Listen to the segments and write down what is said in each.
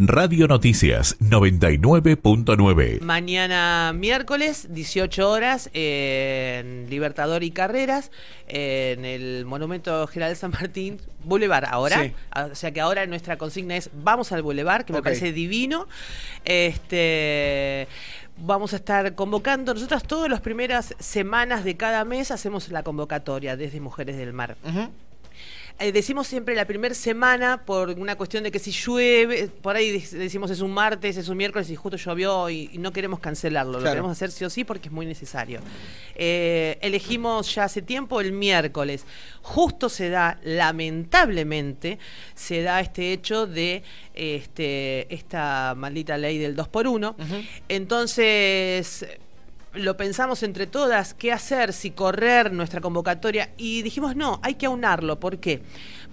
Radio Noticias 99.9. Mañana miércoles, 18 horas, eh, en Libertador y Carreras, eh, en el Monumento General San Martín, Boulevard ahora. Ah, o sea que ahora nuestra consigna es vamos al Boulevard, que me parece divino. Este vamos a estar convocando. Nosotras todas las primeras semanas de cada mes hacemos la convocatoria desde Mujeres del Mar. Eh, decimos siempre la primera semana por una cuestión de que si llueve, por ahí decimos es un martes, es un miércoles y justo llovió y, no queremos cancelarlo, lo queremos hacer sí o sí porque es muy necesario. Eh, elegimos ya hace tiempo el miércoles. Justo se da, lamentablemente, se da este hecho de este, esta maldita ley del 2 por 1 Entonces lo pensamos entre todas, qué hacer, si correr nuestra convocatoria, y dijimos, no, hay que aunarlo. ¿Por qué?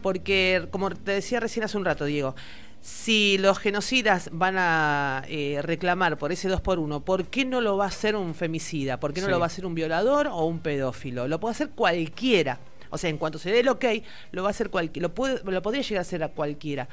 Porque, como te decía recién hace un rato, Diego, si los genocidas van a eh, reclamar por ese 2 por 1 ¿por qué no lo va a hacer un femicida? ¿Por qué no lo va a hacer un violador o un pedófilo? Lo puede hacer cualquiera. O sea, en cuanto se dé el ok, lo va a hacer cualquiera. Lo, puede, lo podría llegar a hacer a cualquiera.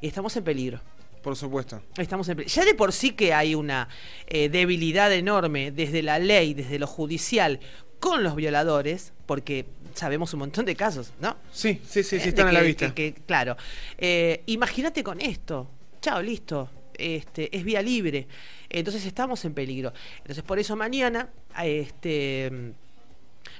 Estamos en peligro. Por supuesto. Estamos en ya de por sí que hay una eh, debilidad enorme desde la ley, desde lo judicial, con los violadores, porque sabemos un montón de casos, ¿no? Sí, sí, sí, sí eh, están a la vista. Que, claro. Eh, imagínate con esto. Chao, listo. Este, es vía libre. Entonces estamos en peligro. Entonces por eso mañana este,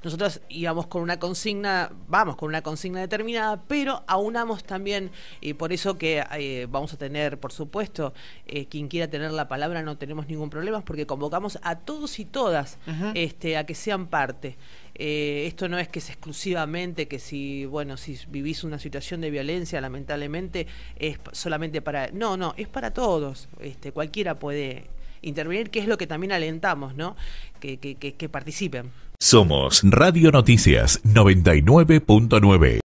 nosotros íbamos con una consigna, vamos con una consigna determinada, pero aunamos también, y por eso que eh, vamos a tener, por supuesto, eh, quien quiera tener la palabra, no tenemos ningún problema, porque convocamos a todos y todas este, a que sean parte. Eh, esto no es que es exclusivamente que si, bueno, si vivís una situación de violencia, lamentablemente, es solamente para... No, no, es para todos. Este, cualquiera puede intervenir, que es lo que también alentamos, ¿no? Que, que, que, que participen. Somos Radio Noticias 99.9.